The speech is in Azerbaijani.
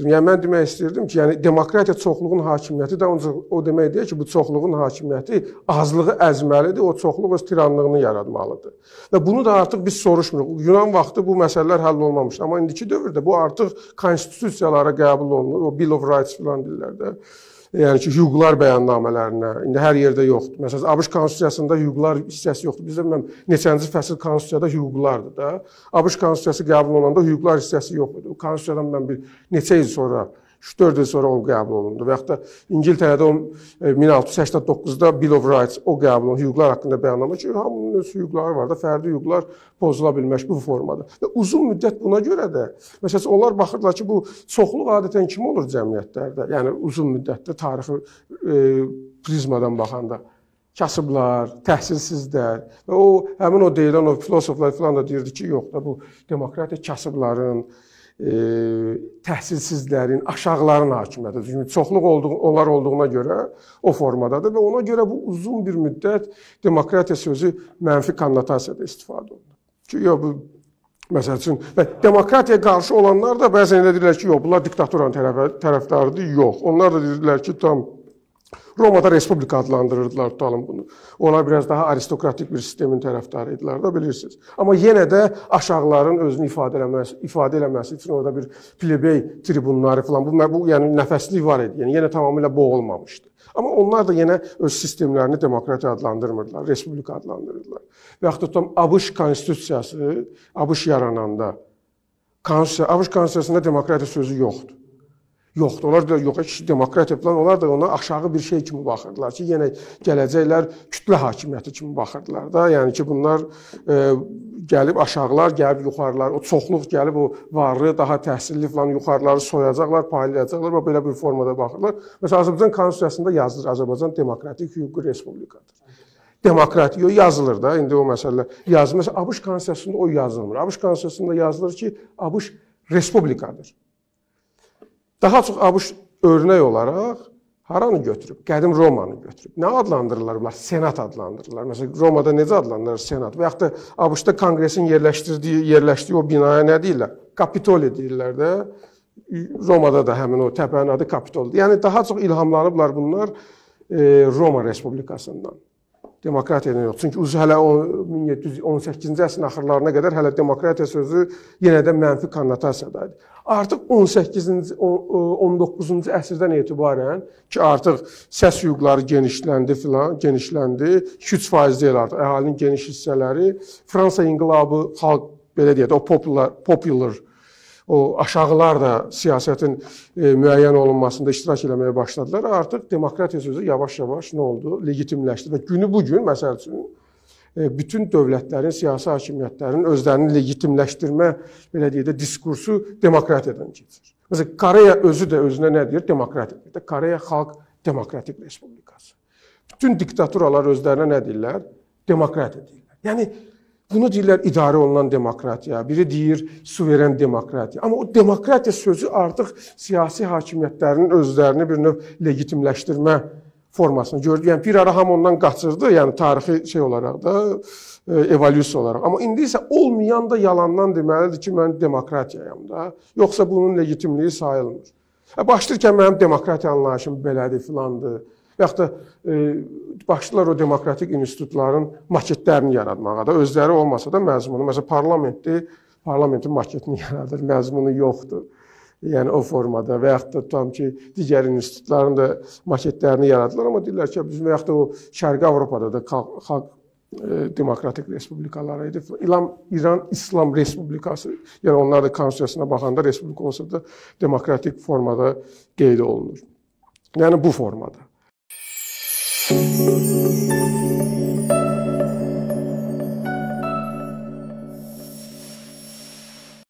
Yəni mən demək istəyirdim ki, yəni demokratiya çoxluğun hakimiyyəti də ancaq o demək deyil ki, bu çoxluğun hakimiyyəti azlığı əzməlidir, o çoxluq öz tiranlığını yaratmalıdır. Və bunu da artıq biz soruşmuruq. Yunan vaxtı bu məsələlər həll olmamışdı, amma indiki dövrdə bu artıq konstitusiyalara qəbul olunur, o Bill of Rights filan dillər də. Yəni ki, hüquqlar bəyannamələrinə indi hər yerdə yoxdur. Məsələn, ABŞ konstitusiyasında hüquqlar hissəsi yoxdur. Bizdə bilmirəm neçənci fəsil konstitusiyada hüquqlardır da. ABŞ konstitusiyası qəbul olunanda hüquqlar hissəsi yox idi. Konstitusiyadan mən bir neçə il il sonra 3-4 il sonra o qəbul olundu. Və yaxud da İngiltərədə o 1689-da e, Bill of Rights o qəbul olundu, hüquqlar haqqında bəyannamə ki, hamının öz hüquqları var da, fərdi hüquqlar pozula bilməz bu formada. Və uzun müddət buna görə də məsələn onlar baxırdılar ki, bu çoxluq adətən kim olur cəmiyyətlərdə? Yəni uzun müddətli tarixi e, prizmadan baxanda kasıblar, təhsilsizlər və o həmin o deyilən o filosoflar filan da deyirdi ki, yox da bu demokratiya kasıbların E, təhsilsizlərin, aşağıların hakimiyyətidir. Çünki yəni çoxluq olduğu, onlar olduğuna görə o formadadır və ona görə bu uzun bir müddət demokratiya sözü mənfi konnotasiyada istifadə olunur. Ki yox bu Məsəl üçün, və demokratiya qarşı olanlar da bəzən elə deyirlər ki, yox, bunlar diktaturanın tərəf tərəfdarıdır. Yox, onlar da deyirlər ki, tam Romada respublika adlandırırdılar, tutalım bunu. Onlar biraz daha aristokratik bir sistemin tərəfdarı idilər də bilirsiniz. Amma yenə də aşağıların özünü ifadə eləməsi, ifadə eləməsi üçün orada bir plebey tribunları falan bu, bu yəni nəfəslik var idi. Yəni yenə tamamilə boğulmamışdı. Amma onlar da yenə öz sistemlərini demokratiya adlandırmırdılar, respublika adlandırırdılar. Və yaxud da ABŞ konstitusiyası, ABŞ yarananda konstitusiya, ABŞ konstitusiyasında demokratiya sözü yoxdur yoxdur. Onlar da yox, heç demokratiya plan, onlar da ona aşağı bir şey kimi baxırdılar ki, yenə gələcəklər kütlə hakimiyyəti kimi baxırdılar da. Yəni ki, bunlar e, gəlib aşağılar, gəlib yuxarılar, o çoxluq gəlib o varlı, daha təhsilli falan yuxarıları soyacaqlar, paylayacaqlar və belə bir formada baxırlar. Məsələn, Azərbaycan konstitusiyasında yazılır Azərbaycan Demokratik Hüquqi Respublikadır demokratiya yazılır da. İndi o məsələ yazılır. Məsələn, ABŞ konstitusiyasında o yazılmır. ABŞ konstitusiyasında yazılır ki, ABŞ respublikadır. Daha çox ABŞ örnək olaraq haranı götürüb? Qədim Romanı götürüb. Nə adlandırırlar bunlar? Senat adlandırırlar. Məsələn, Romada necə adlandırır senat? Və yaxud da ABŞ-da konqresin yerləşdirdiyi, yerləşdiyi o binaya nə deyirlər? Kapitoli deyirlər də. Romada da həmin o təpənin adı Kapitoldur. Yəni daha çox ilhamlanıblar bunlar e, Roma Respublikasından demokratiyadan yox. Çünki uz hələ 1718-ci əsrin axırlarına qədər hələ demokratiya sözü yenə də mənfi konnotasiyada idi. Artıq 18-ci 19-cu e, əsrdən etibarən ki, artıq səs hüquqları genişləndi filan, genişləndi. 2-3% deyil artıq əhalinin geniş hissələri Fransa inqilabı xalq belə deyək də o popular popular o aşağılar da siyasətin e, müəyyən olunmasında iştirak eləməyə başladılar. Artıq demokratiya sözü yavaş-yavaş nə oldu? Legitimləşdi və günü bu gün məsəl üçün e, bütün dövlətlərin, siyasi hakimiyyətlərin özlərini legitimləşdirmə belə deyək də diskursu demokratiyadan keçir. Məsələn, Koreya özü də özünə nə deyir? Demokratiya deyir. Koreya Xalq Demokratik Respublikası. Bütün diktaturalar özlərinə nə deyirlər? Demokratiya deyirlər. Yəni Bunu deyirlər idarə olunan demokratiya, biri deyir suveren demokratiya. Amma o demokratiya sözü artıq siyasi hakimiyyətlərinin özlərini bir növ legitimləşdirmə formasını gördü. Yəni bir ara ham ondan qaçırdı, yəni tarixi şey olaraq da, e, evolyusiya olaraq. Amma indi isə olmayan da yalandan deməlidir ki, mən demokratiyayam da. Yoxsa bunun legitimliyi sayılmır. E, Başlayırkən mənim demokratiya anlayışım belədir filandır yaxud da e, başlayırlar o demokratik institutların maketlərini yaratmağa da, özləri olmasa da məzmunu, məsələn, parlamentdir, parlamentin maketini yaradır, məzmunu yoxdur. Yəni o formada və yaxud da tutam ki, digər institutların da maketlərini yaradılar, amma deyirlər ki, bizim və yaxud da o Şərqi Avropada da xalq e, demokratik respublikaları idi. İran, İran İslam Respublikası, yəni onlar da konstitusiyasına baxanda respublika olsa da demokratik formada qeyd olunur. Yəni bu formada.